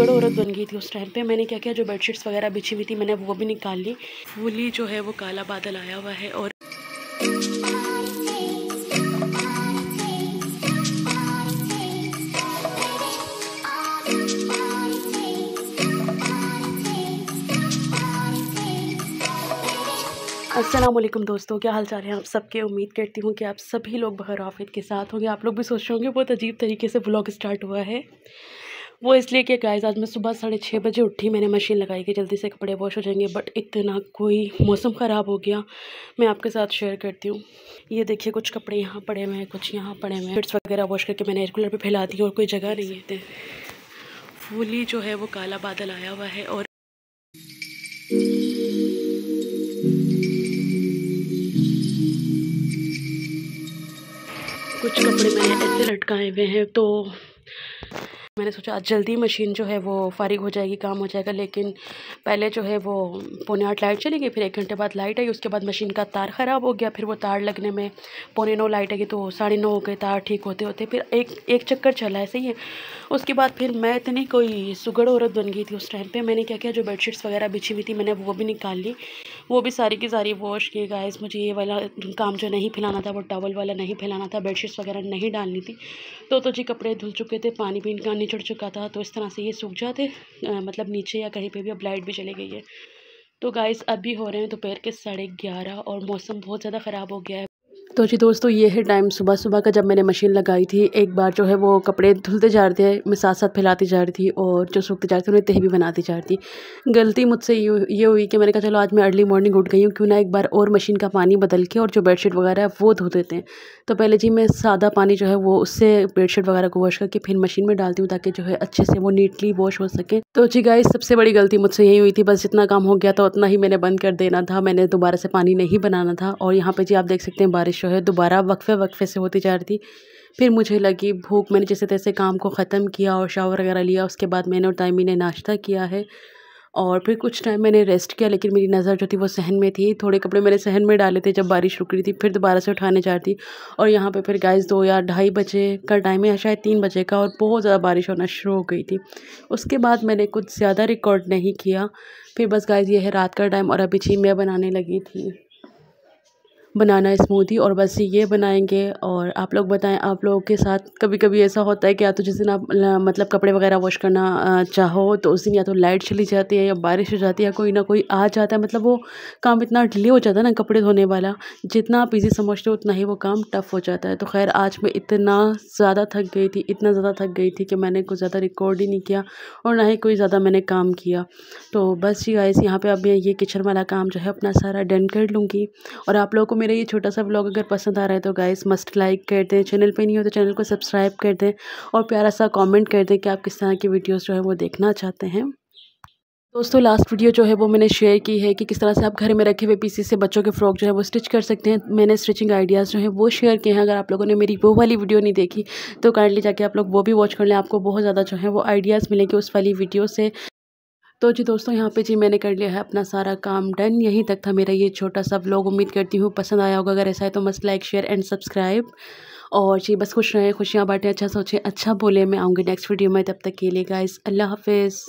बड़ो औरत बन गई थी उस टाइम पे मैंने क्या किया जो बेडशीट्स वगैरह बिछी हुई थी मैंने वो भी निकाल ली फूली जो है वो काला बादल आया हुआ है और असलम दोस्तों क्या हाल चाल है आप सबके उम्मीद करती हूँ कि आप सभी लोग बहर आफिद के साथ होंगे आप लोग भी सोच रहे होंगे बहुत अजीब तरीके से ब्लॉग स्टार्ट हुआ है वो इसलिए कि गाइस आज मैं सुबह साढ़े छः बजे उठी मैंने मशीन लगाई कि जल्दी से कपड़े वॉश हो जाएंगे बट इतना कोई मौसम ख़राब हो गया मैं आपके साथ शेयर करती हूँ ये देखिए कुछ कपड़े यहाँ पड़े हुए हैं कुछ यहाँ पड़े हुए हैं फिट्स वगैरह वॉश करके मैंने एयर कूलर पर फैला दी और कोई जगह नहीं है फूली जो है वो काला बादल आया हुआ है और कुछ कपड़े मैंने ऐसे लटकाए हुए हैं तो मैंने सोचा आज जल्दी मशीन जो है वो फारिग हो जाएगी काम हो जाएगा लेकिन पहले जो है वो पौने आठ लाइट चली गई फिर एक घंटे बाद लाइट आई उसके बाद मशीन का तार ख़राब हो गया फिर वो तार लगने में पौने नौ लाइट आई तो साढ़े नौ हो गए तार ठीक होते होते फिर एक एक चक्कर चला ऐसे ही है उसके बाद फिर मैं इतनी कोई सुगड़ औरत बन गई थी उस टाइम पर मैंने क्या किया जो बेडशीट्स वगैरह बिछी हुई थी मैंने वो भी निकाल ली वो भी सारी की सारी वॉश की गाइस मुझे ये वाला काम जो नहीं फैलाना था वो टावल वाला नहीं फैलाना था बेडशीट्स वगैरह नहीं डालनी थी तो तो जी कपड़े धुल चुके थे पानी भी इनका जुड़ चुका था तो इस तरह से ये सूख जाते मतलब नीचे या कहीं पे भी अब लाइट भी चली गई है तो गाइस अभी हो रहे हैं दोपहर के साढ़े ग्यारह और मौसम बहुत ज़्यादा ख़राब हो गया है तो जी दोस्तों ये है टाइम सुबह सुबह का जब मैंने मशीन लगाई थी एक बार जो है वो कपड़े धुलते जा रहे थे मैं साथ साथ फैलाती जा रही थी और जो सूखते जा रहे थे उन्हें तह भी बनाती जा रही थी गलती मुझसे ये हुई कि मैंने कहा चलो आज मैं अर्ली मॉर्निंग उठ गई हूँ क्यों ना एक बार और मशीन का पानी बदल के और जो बेडशीट वगैरह है वो धो देते हैं तो पहले जी मैं सादा पानी जो है वो उससे बेडशीट वगैरह को वॉश करके फिर मशीन में डालती हूँ ताकि जो है अच्छे से वो नीटली वॉश हो सके तो जी गाय सबसे बड़ी गलती मुझसे यही हुई थी बस जितना काम हो गया था उतना ही मैंने बंद कर देना था मैंने दोबारा से पानी नहीं बनाना था और यहाँ पर जी आप देख सकते हैं बारिश जो है दोबारा वक्फ़े वक्फ़े से होती जा रही थी फिर मुझे लगी भूख मैंने जैसे तैसे काम को ख़त्म किया और शावर वगैरह लिया उसके बाद मैंने और तयमी ने नाश्ता किया है और फिर कुछ टाइम मैंने रेस्ट किया लेकिन मेरी नज़र जो थी वो सहन में थी थोड़े कपड़े मैंने सहन में डाले थे जब बारिश रुक रही थी फिर दोबारा से उठाने जा रही थी और यहाँ पे फिर गाइस दो या ढाई बजे का टाइम है शायद तीन बजे का और बहुत ज़्यादा बारिश होना शुरू हो गई थी उसके बाद मैंने कुछ ज़्यादा रिकॉर्ड नहीं किया फिर बस गाइस ये है रात का टाइम और अभी चीमिया बनाने लगी थी बनाना स्मूदी और बस ये बनाएंगे और आप लोग बताएं आप लोगों के साथ कभी कभी ऐसा होता है कि या तो जिस दिन आप मतलब कपड़े वगैरह वॉश करना चाहो तो उस दिन या तो लाइट चली जाती है या बारिश हो जाती है या कोई ना कोई आ जाता है मतलब वो काम इतना डिले हो जाता है ना कपड़े धोने वाला जितना आप ईजी समझते हो उतना ही वो काम टफ़ हो जाता है तो खैर आज मैं इतना ज़्यादा थक गई थी इतना ज़्यादा थक गई थी कि मैंने कुछ ज़्यादा रिकॉर्ड ही नहीं किया और ना ही कोई ज़्यादा मैंने काम किया तो बस ये गाइस यहाँ पर अब मैं ये किचन वाला काम जो है अपना सारा डन कर लूँगी और आप लोगों को मेरा ये छोटा सा ब्लॉग अगर पसंद आ रहा है तो गाइस मस्ट लाइक कर दें चैनल पे नहीं हो तो चैनल को सब्सक्राइब कर दें और प्यारा सा कमेंट कर दें कि आप किस तरह की वीडियोस जो है वो देखना चाहते हैं दोस्तों लास्ट वीडियो जो है वो मैंने शेयर की है कि किस तरह से आप घर में रखे हुए पीसी से बच्चों के फ्रॉक जो है वो स्टिच कर सकते हैं मैंने स्टिचिंग आइडियाज़ जो है वो शेयर किए हैं अगर आप लोगों ने मेरी वो वाली वीडियो नहीं देखी तो काइंडली जाके आप लोग वो भी वॉच कर लें आपको बहुत ज़्यादा जो है वो आइडियाज़ मिलेंगे उस वाली वीडियो से तो जी दोस्तों यहाँ पे जी मैंने कर लिया है अपना सारा काम डन यहीं तक था मेरा ये छोटा सा व्लॉग उम्मीद करती हूँ पसंद आया होगा अगर ऐसा है तो मस्त लाइक शेयर एंड सब्सक्राइब और जी बस खुश रहें खुशियाँ बांटें अच्छा सोचें अच्छा बोले मैं आऊँगी नेक्स्ट वीडियो में तब तक के लिए गाइस अल्लाह हाफिज़